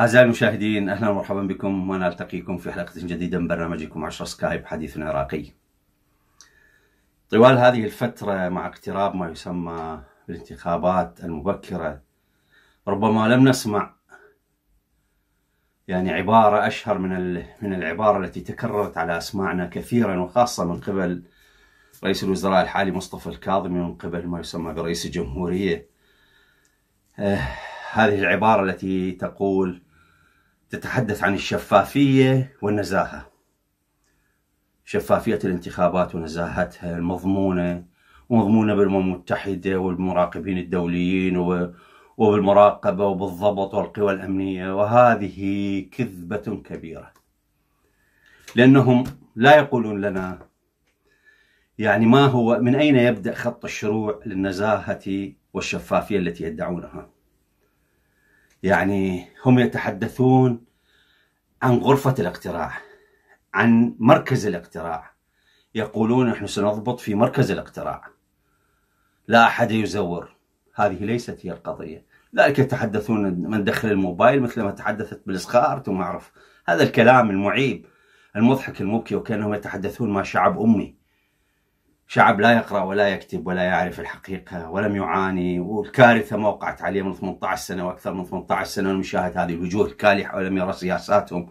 أعزائي المشاهدين أهلا ومرحبا بكم ونلتقيكم في حلقة جديدة من برنامجكم 10 سكايب حديث عراقي طوال هذه الفترة مع اقتراب ما يسمى بالانتخابات المبكرة ربما لم نسمع يعني عبارة أشهر من من العبارة التي تكررت على أسماعنا كثيرا وخاصة من قبل رئيس الوزراء الحالي مصطفى الكاظمي ومن قبل ما يسمى برئيس الجمهورية آه، هذه العبارة التي تقول تتحدث عن الشفافية والنزاهة شفافية الانتخابات ونزاهتها المضمونة ومضمونة بالأمم المتحدة والمراقبين الدوليين وبالمراقبة وبالضبط والقوى الأمنية وهذه كذبة كبيرة لأنهم لا يقولون لنا يعني ما هو من أين يبدأ خط الشروع للنزاهة والشفافية التي يدعونها يعني هم يتحدثون عن غرفة الاقتراع عن مركز الاقتراع يقولون نحن سنضبط في مركز الاقتراع لا أحد يزور هذه ليست هي القضية ذلك يتحدثون من دخل الموبايل مثل ما تحدثت بالإسخار أنتم أعرف هذا الكلام المعيب المضحك المبكي وكأنهم يتحدثون مع شعب أمي شعب لا يقرأ ولا يكتب ولا يعرف الحقيقة ولم يعاني والكارثة ما وقعت عليه من 18 سنة وأكثر من 18 سنة ولم يشاهد هذه الوجوه الكالحة ولم يرى سياساتهم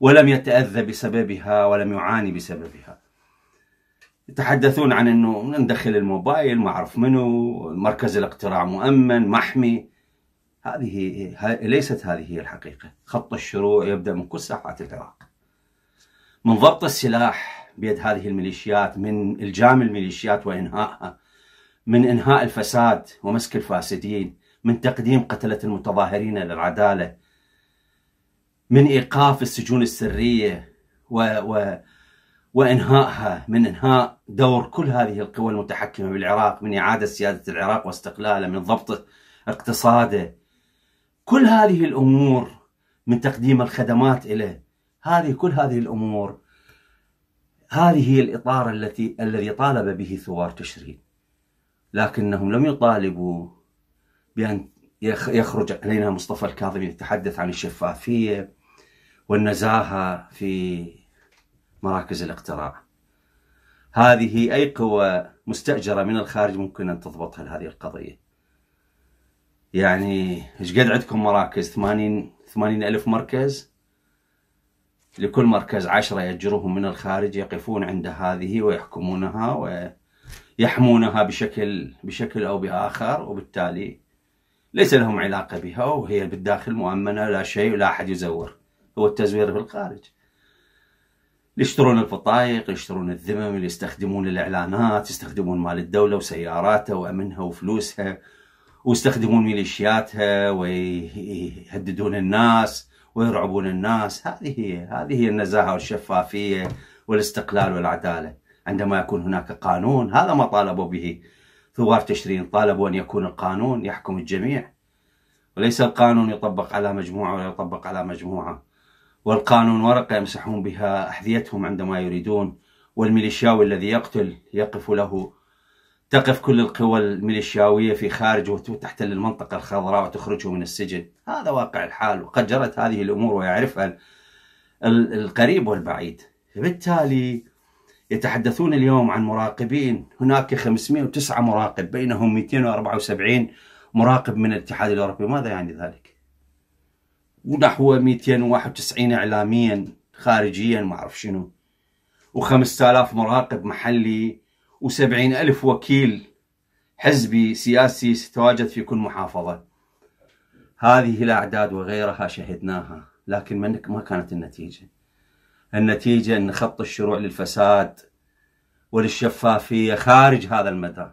ولم يتأذى بسببها ولم يعاني بسببها يتحدثون عن أنه ندخل الموبايل ما أعرف منو مركز الاقتراع مؤمن محمي هذه ليست هذه هي الحقيقة خط الشروع يبدأ من كل ساحات العراق من ضبط السلاح بيد هذه الميليشيات من الجام الميليشيات وإنهائها من إنهاء الفساد ومسك الفاسدين من تقديم قتلة المتظاهرين للعدالة من إيقاف السجون السرية و, و وإنهائها من إنهاء دور كل هذه القوى المتحكمة بالعراق من إعادة سيادة العراق واستقلاله من ضبط اقتصاده كل هذه الأمور من تقديم الخدمات إليه هذه كل هذه الأمور هذه هي الإطار التي الذي طالب به ثوار تشرين لكنهم لم يطالبوا بأن يخرج علينا مصطفى الكاظمي يتحدث عن الشفافية والنزاهة في مراكز الاقتراع هذه أي قوة مستأجرة من الخارج ممكن أن تضبط هذه القضية يعني ايش قد عندكم مراكز 80 ثمانين ألف مركز لكل مركز عشرة يجرهم من الخارج يقفون عند هذه ويحكمونها ويحمونها بشكل بشكل أو بآخر وبالتالي ليس لهم علاقة بها وهي بالداخل مؤمنة لا شيء ولا أحد يزور هو التزوير في الخارج يشترون البطايق يشترون الذمم اللي يستخدمون الإعلانات يستخدمون مال الدولة وسياراتها وأمنها وفلوسها ويستخدمون ميليشياتها ويهددون الناس ويرعبون الناس هذه هي هذه هي النزاهة والشفافية والاستقلال والعدالة عندما يكون هناك قانون هذا ما طالبوا به ثوار تشرين طالبوا أن يكون القانون يحكم الجميع وليس القانون يطبق على مجموعة ولا يطبق على مجموعة والقانون ورقة يمسحون بها أحذيتهم عندما يريدون والميليشياوي الذي يقتل يقف له تقف كل القوى الميليشياوية في خارج وتحتل المنطقة الخضراء وتخرجه من السجن هذا واقع الحال وقد جرت هذه الأمور ويعرفها القريب والبعيد بالتالي يتحدثون اليوم عن مراقبين هناك 509 مراقب بينهم 274 مراقب من الاتحاد الأوروبي ماذا يعني ذلك؟ ونحو 291 إعلاميا خارجيا ما أعرف شنو و5000 مراقب محلي وسبعين ألف وكيل حزبي سياسي تواجد في كل محافظة هذه الأعداد وغيرها شهدناها لكن ما كانت النتيجة النتيجة أن خط الشروع للفساد وللشفافية خارج هذا المدى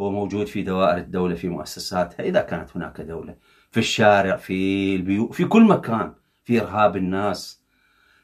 هو موجود في دوائر الدولة في مؤسساتها إذا كانت هناك دولة في الشارع في البيوت في كل مكان في إرهاب الناس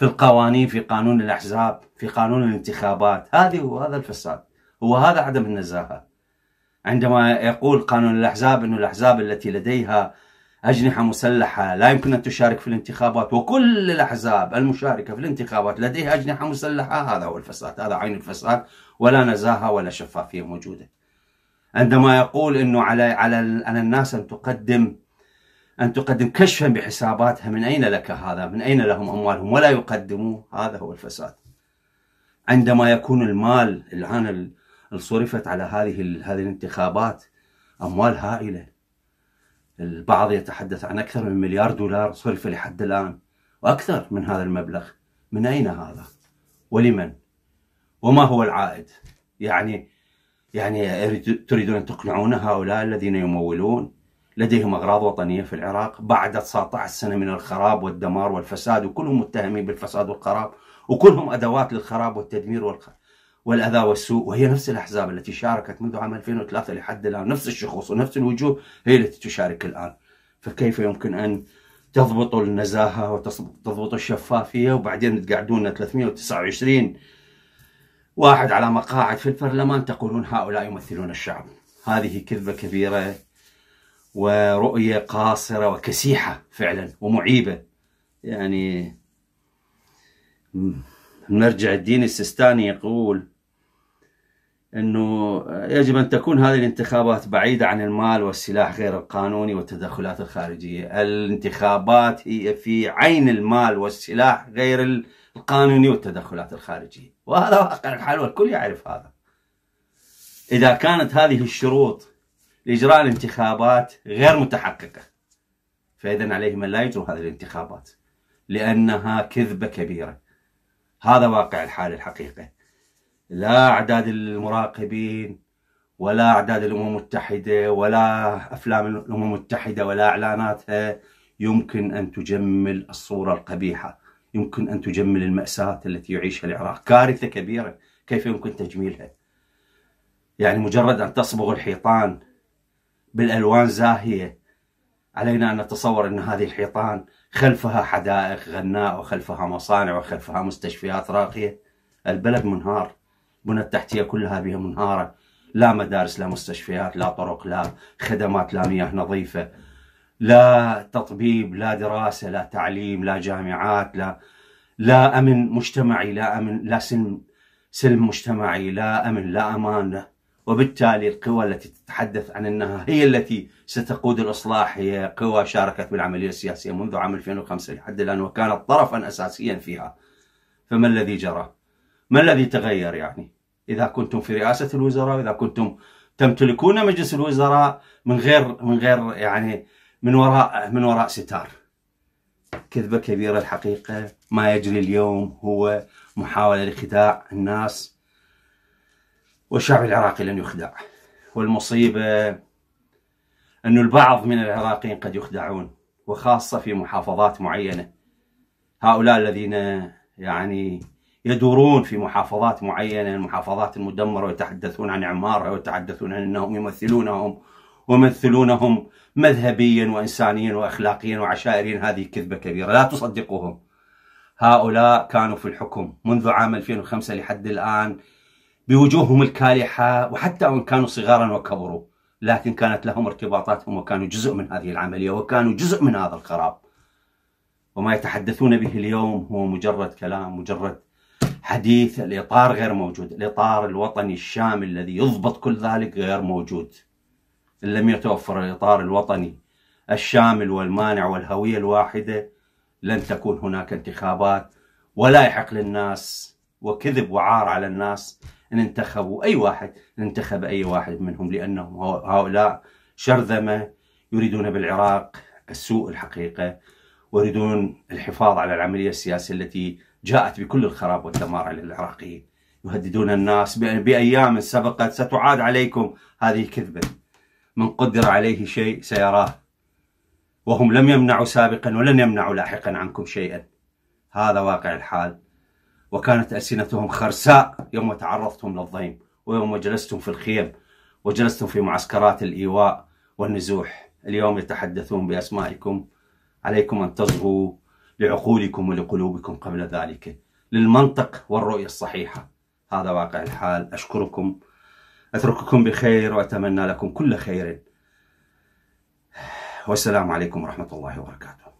في القوانين في قانون الأحزاب في قانون الانتخابات هذه هو هذا الفساد هو هذا عدم النزاهة عندما يقول قانون الأحزاب انه الأحزاب التي لديها أجنحة مسلحة لا يمكن أن تشارك في الانتخابات وكل الأحزاب المشاركة في الانتخابات لديها أجنحة مسلحة هذا هو الفساد هذا عين الفساد ولا نزاهة ولا شفافية موجودة عندما يقول أنه على على على الناس أن تقدم أن تقدم كشفا بحساباتها من أين لك هذا من أين لهم أموالهم ولا يقدموه هذا هو الفساد عندما يكون المال الآن صرفت على هذه هذه الانتخابات أموال هائلة البعض يتحدث عن أكثر من مليار دولار صرف لحد الآن وأكثر من هذا المبلغ من أين هذا ولمن وما هو العائد يعني يعني تريدون أن تقنعون هؤلاء الذين يمولون لديهم أغراض وطنية في العراق بعد 19 سنة من الخراب والدمار والفساد وكلهم متهمين بالفساد والخراب وكلهم أدوات للخراب والتدمير والخراب والأذى والسوء وهي نفس الأحزاب التي شاركت منذ عام 2003 لحد الآن نفس الشخوص ونفس الوجوه هي التي تشارك الآن فكيف يمكن أن تضبطوا النزاهة وتضبطوا الشفافية وبعدين تقعدون 329 واحد على مقاعد في البرلمان تقولون هؤلاء يمثلون الشعب هذه كذبة كبيرة ورؤية قاصرة وكسيحة فعلا ومعيبة يعني مرجع الدين السيستاني يقول أنه يجب أن تكون هذه الانتخابات بعيدة عن المال والسلاح غير القانوني والتدخلات الخارجية الانتخابات هي في عين المال والسلاح غير القانوني والتدخلات الخارجية وهذا واقع الحال والكل يعرف هذا إذا كانت هذه الشروط لإجراء الانتخابات غير متحققة فإذا عليهم أن لا يجروا هذه الانتخابات لأنها كذبة كبيرة هذا واقع الحال الحقيقة لا أعداد المراقبين ولا أعداد الأمم المتحدة ولا أفلام الأمم المتحدة ولا إعلاناتها يمكن أن تجمل الصورة القبيحة يمكن أن تجمل المأساة التي يعيشها العراق كارثة كبيرة كيف يمكن تجميلها يعني مجرد أن تصبغ الحيطان بالألوان زاهية علينا أن نتصور أن هذه الحيطان خلفها حدائق غناء وخلفها مصانع وخلفها مستشفيات راقية البلد منهار بنى التحتية كلها بها منهارة لا مدارس لا مستشفيات لا طرق لا خدمات لا مياه نظيفة لا تطبيب لا دراسة لا تعليم لا جامعات لا لا أمن مجتمعي لا أمن لا سلم سلم مجتمعي لا أمن لا أمان وبالتالي القوى التي تتحدث عن أنها هي التي ستقود الإصلاح هي قوى شاركت بالعملية السياسية منذ عام 2005 لحد الآن وكانت طرفا أساسيا فيها فما الذي جرى؟ ما الذي تغير يعني؟ إذا كنتم في رئاسة الوزراء إذا كنتم تمتلكون مجلس الوزراء من غير من غير يعني من وراء من وراء ستار كذبة كبيرة الحقيقة ما يجري اليوم هو محاولة لخداع الناس والشعب العراقي لن يخدع والمصيبة أن البعض من العراقيين قد يخدعون وخاصة في محافظات معينة هؤلاء الذين يعني يدورون في محافظات معينة المحافظات المدمرة ويتحدثون عن إعمارها ويتحدثون عن أنهم يمثلونهم ومثلونهم مذهبيا وإنسانيا وأخلاقيا وعشائريا هذه كذبة كبيرة لا تصدقوهم هؤلاء كانوا في الحكم منذ عام 2005 لحد الآن بوجوههم الكالحة وحتى وإن كانوا صغارا وكبروا لكن كانت لهم ارتباطاتهم وكانوا جزء من هذه العملية وكانوا جزء من هذا الخراب وما يتحدثون به اليوم هو مجرد كلام مجرد حديث الإطار غير موجود الإطار الوطني الشامل الذي يضبط كل ذلك غير موجود إن لم يتوفر الإطار الوطني الشامل والمانع والهوية الواحدة لن تكون هناك انتخابات ولا يحق للناس وكذب وعار على الناس انتخبوا أي واحد انتخب أي واحد منهم لأنهم هؤلاء شرذمة يريدون بالعراق السوء الحقيقة ويريدون الحفاظ على العملية السياسية التي جاءت بكل الخراب والدمار على العراقيين يهددون الناس بأيام سبقت ستعاد عليكم هذه كذبة من قدر عليه شيء سيراه وهم لم يمنعوا سابقا ولن يمنعوا لاحقا عنكم شيئا هذا واقع الحال وكانت ألسنتهم خرساء يوم تعرضتم للضيم ويوم جلستم في الخيم وجلستم في معسكرات الإيواء والنزوح اليوم يتحدثون بأسمائكم عليكم أن تصغوا لعقولكم ولقلوبكم قبل ذلك للمنطق والرؤية الصحيحة هذا واقع الحال أشكركم أترككم بخير وأتمنى لكم كل خير والسلام عليكم ورحمة الله وبركاته